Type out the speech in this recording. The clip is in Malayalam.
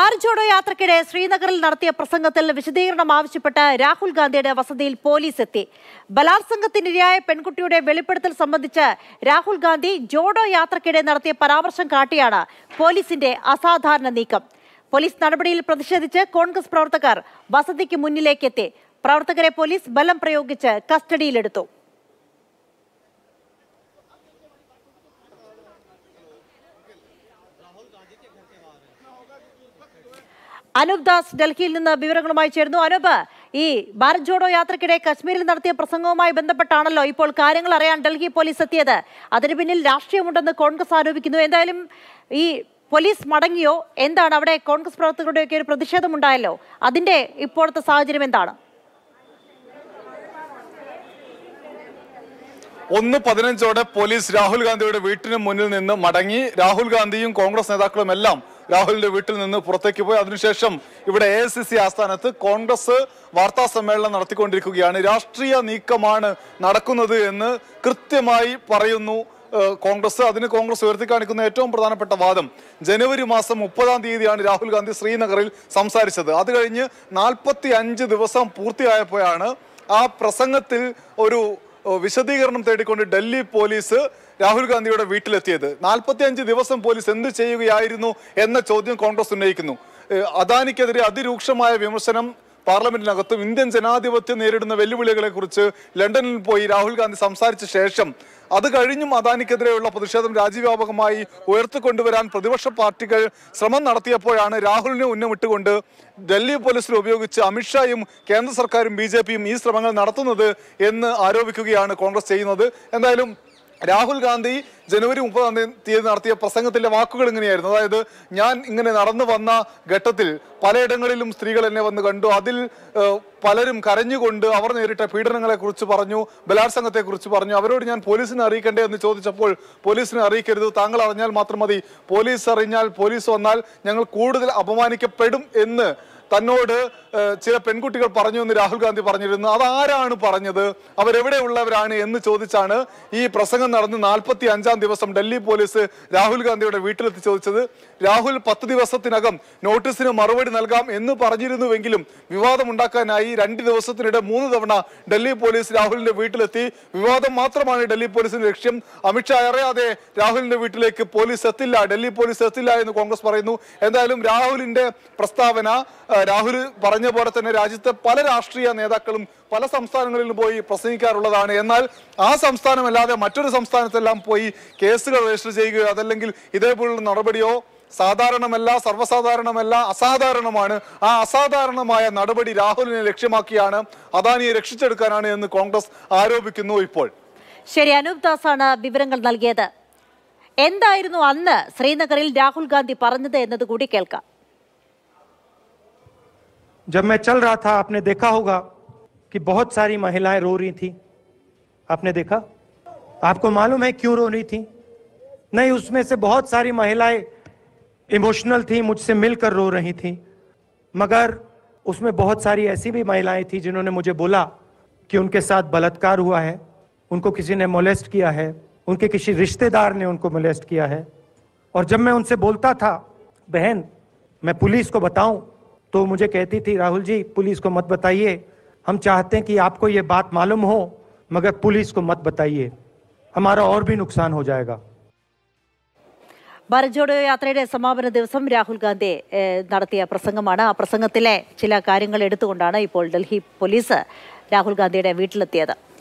ആർജോഡോ യാത്രക്കിടെ ശ്രീനഗറിൽ നടത്തിയ പ്രസംഗത്തിൽ വിശദീകരണം ആവശ്യപ്പെട്ട് രാഹുൽ ഗാന്ധിയുടെ വസതിയിൽ പോലീസ് എത്തി ബലാത്സംഗത്തിനിരയായ പെൺകുട്ടിയുടെ വെളിപ്പെടുത്തൽ സംബന്ധിച്ച് രാഹുൽ ഗാന്ധി ജോഡോ യാത്രക്കിടെ നടത്തിയ പരാമർശം കാട്ടിയാണ് പോലീസിന്റെ അസാധാരണ നീക്കം പോലീസ് നടപടിയിൽ പ്രതിഷേധിച്ച് കോൺഗ്രസ് പ്രവർത്തകർ വസതിക്ക് മുന്നിലേക്കെത്തി പ്രവർത്തകരെ പോലീസ് ബലം പ്രയോഗിച്ച് കസ്റ്റഡിയിലെടുത്തു അനൂപ് ദാസ് ഡൽഹിയിൽ നിന്ന് വിവരങ്ങളുമായി ചേരുന്നു അനൂപ് ഈ ഭാരത് ജോഡോ യാത്രക്കിടെ കശ്മീരിൽ നടത്തിയ പ്രസംഗവുമായി ബന്ധപ്പെട്ടാണല്ലോ ഇപ്പോൾ കാര്യങ്ങൾ അറിയാൻ ഡൽഹി പോലീസ് എത്തിയത് അതിന് പിന്നിൽ രാഷ്ട്രീയമുണ്ടെന്ന് കോൺഗ്രസ് ആരോപിക്കുന്നു എന്തായാലും ഈ പോലീസ് മടങ്ങിയോ എന്താണ് അവിടെ കോൺഗ്രസ് പ്രവർത്തകരുടെ ഒക്കെ ഒരു പ്രതിഷേധമുണ്ടായല്ലോ അതിന്റെ ഇപ്പോഴത്തെ സാഹചര്യം എന്താണ് ഒന്ന് പതിനഞ്ചോടെ പോലീസ് രാഹുൽ ഗാന്ധിയുടെ വീട്ടിന് മുന്നിൽ നിന്ന് മടങ്ങി രാഹുൽ ഗാന്ധിയും കോൺഗ്രസ് നേതാക്കളും എല്ലാം രാഹുലിന്റെ വീട്ടിൽ നിന്ന് പുറത്തേക്ക് പോയി അതിനുശേഷം ഇവിടെ എ സി സി ആസ്ഥാനത്ത് കോൺഗ്രസ് വാർത്താ സമ്മേളനം നടത്തിക്കൊണ്ടിരിക്കുകയാണ് രാഷ്ട്രീയ നീക്കമാണ് നടക്കുന്നത് എന്ന് കൃത്യമായി പറയുന്നു കോൺഗ്രസ് അതിന് കോൺഗ്രസ് ഉയർത്തി കാണിക്കുന്ന ഏറ്റവും പ്രധാനപ്പെട്ട വാദം ജനുവരി മാസം മുപ്പതാം തീയതിയാണ് രാഹുൽ ഗാന്ധി ശ്രീനഗറിൽ സംസാരിച്ചത് അത് കഴിഞ്ഞ് നാൽപ്പത്തി അഞ്ച് ദിവസം പൂർത്തിയായപ്പോഴാണ് ആ പ്രസംഗത്തിൽ ഒരു വിശദീകരണം തേടിക്കൊണ്ട് ഡൽഹി പോലീസ് രാഹുൽ ഗാന്ധിയുടെ വീട്ടിലെത്തിയത് അഞ്ച് ദിവസം പോലീസ് എന്ത് ചെയ്യുകയായിരുന്നു എന്ന ചോദ്യം കോൺഗ്രസ് ഉന്നയിക്കുന്നു അദാനിക്കെതിരെ അതിരൂക്ഷമായ വിമർശനം പാർലമെന്റിനകത്തും ഇന്ത്യൻ ജനാധിപത്യം നേരിടുന്ന വെല്ലുവിളികളെ കുറിച്ച് ലണ്ടനിൽ പോയി രാഹുൽ ഗാന്ധി സംസാരിച്ച ശേഷം അത് കഴിഞ്ഞും അദാനിക്കെതിരെയുള്ള പ്രതിഷേധം രാജ്യവ്യാപകമായി ഉയർത്തിക്കൊണ്ടുവരാൻ പ്രതിപക്ഷ പാർട്ടികൾ ശ്രമം നടത്തിയപ്പോഴാണ് രാഹുലിനെ ഉന്നമിട്ടുകൊണ്ട് ഡൽഹി പോലീസിൽ ഉപയോഗിച്ച് അമിത്ഷായും കേന്ദ്ര സർക്കാരും ബി ഈ ശ്രമങ്ങൾ നടത്തുന്നത് എന്ന് ആരോപിക്കുകയാണ് കോൺഗ്രസ് ചെയ്യുന്നത് എന്തായാലും രാഹുൽ ഗാന്ധി ജനുവരി മുപ്പതാം തീയതി നടത്തിയ പ്രസംഗത്തിന്റെ വാക്കുകൾ ഇങ്ങനെയായിരുന്നു അതായത് ഞാൻ ഇങ്ങനെ നടന്നു വന്ന ഘട്ടത്തിൽ പലയിടങ്ങളിലും സ്ത്രീകൾ എന്നെ വന്ന് കണ്ടു അതിൽ പലരും കരഞ്ഞുകൊണ്ട് അവർ നേരിട്ട പീഡനങ്ങളെക്കുറിച്ച് പറഞ്ഞു ബലാത്സംഗത്തെക്കുറിച്ച് പറഞ്ഞു അവരോട് ഞാൻ പോലീസിനെ അറിയിക്കണ്ടേ എന്ന് ചോദിച്ചപ്പോൾ പോലീസിനെ അറിയിക്കരുത് താങ്കൾ അറിഞ്ഞാൽ മാത്രം മതി പോലീസ് അറിഞ്ഞാൽ പോലീസ് വന്നാൽ ഞങ്ങൾ കൂടുതൽ അപമാനിക്കപ്പെടും എന്ന് തന്നോട് ചില പെൺകുട്ടികൾ പറഞ്ഞു എന്ന് രാഹുൽ ഗാന്ധി പറഞ്ഞിരുന്നു അതാരാണ് പറഞ്ഞത് അവരെവിടെയുള്ളവരാണ് എന്ന് ചോദിച്ചാണ് ഈ പ്രസംഗം നടന്ന് നാൽപ്പത്തി അഞ്ചാം ദിവസം ഡൽഹി പോലീസ് രാഹുൽ ഗാന്ധിയുടെ വീട്ടിലെത്തി ചോദിച്ചത് രാഹുൽ പത്ത് ദിവസത്തിനകം നോട്ടീസിന് മറുപടി നൽകാം എന്ന് പറഞ്ഞിരുന്നുവെങ്കിലും വിവാദമുണ്ടാക്കാനായി രണ്ട് ദിവസത്തിനിടെ മൂന്ന് തവണ ഡൽഹി പോലീസ് രാഹുലിന്റെ വീട്ടിലെത്തി വിവാദം മാത്രമാണ് ഡൽഹി പോലീസിന്റെ ലക്ഷ്യം അമിത്ഷാ അറിയാതെ രാഹുലിന്റെ വീട്ടിലേക്ക് പോലീസ് എത്തില്ല ഡൽഹി പോലീസ് എത്തില്ല എന്ന് കോൺഗ്രസ് പറയുന്നു എന്തായാലും രാഹുലിന്റെ പ്രസ്താവന രാഹുൽ പറഞ്ഞ പോലെ തന്നെ രാജ്യത്തെ പല രാഷ്ട്രീയ നേതാക്കളും പല സംസ്ഥാനങ്ങളിലും പോയി പ്രസംഗിക്കാറുള്ളതാണ് എന്നാൽ ആ സംസ്ഥാനമല്ലാതെ മറ്റൊരു സംസ്ഥാനത്തെല്ലാം പോയി കേസുകൾ രജിസ്റ്റർ ചെയ്യുകയോ അതല്ലെങ്കിൽ ഇതേപോലുള്ള നടപടിയോ സാധാരണമല്ല സർവ്വസാധാരണമല്ല അസാധാരണമാണ് ആ അസാധാരണമായ നടപടി രാഹുലിനെ ലക്ഷ്യമാക്കിയാണ് അദാനിയെ രക്ഷിച്ചെടുക്കാനാണ് എന്ന് കോൺഗ്രസ് ആരോപിക്കുന്നു ഇപ്പോൾ ശരി അനൂപ് ദാസാണ് വിവരങ്ങൾ നൽകിയത് എന്തായിരുന്നു അന്ന് ശ്രീനഗറിൽ രാഹുൽ ഗാന്ധി പറഞ്ഞത് എന്നത് കൂടി കേൾക്കാം जब मैं चल रहा था आपने देखा होगा कि बहुत सारी महिलाएं रो रही थी आपने देखा आपको मालूम है क्यों रो रही थी नहीं उसमें से बहुत सारी महिलाएं इमोशनल थी मुझसे मिलकर रो रही थी मगर उसमें बहुत सारी ऐसी भी महिलाएं थी जिन्होंने मुझे बोला कि उनके साथ बलात्कार हुआ है उनको किसी ने मोलेस्ट किया है उनके किसी रिश्तेदार ने उनको मोलेस्ट किया है और जब मैं उनसे बोलता था बहन मैं पुलिस को बताऊं तो मुझे कहती थी राहुल जी पुलिस को मत बताइए हम चाहते हैं कि आपको ये बात मालूम हो मगर पुलिस को मत बताइए हमारा और भी नुकसान हो जाएगा ഭാരത് ജോഡോ യാത്രയുടെ സമാപന ദിവസം രാഹുൽ ഗാന്ധി നടത്തിയ പ്രസംഗമാണ് ആ പ്രസംഗത്തിലെ ചില കാര്യങ്ങൾ എടുത്തുകൊണ്ടാണ് ഇപ്പോൾ ഡൽഹി പോലീസ് രാഹുൽ ഗാന്ധിയുടെ വീട്ടിലെത്തിയത്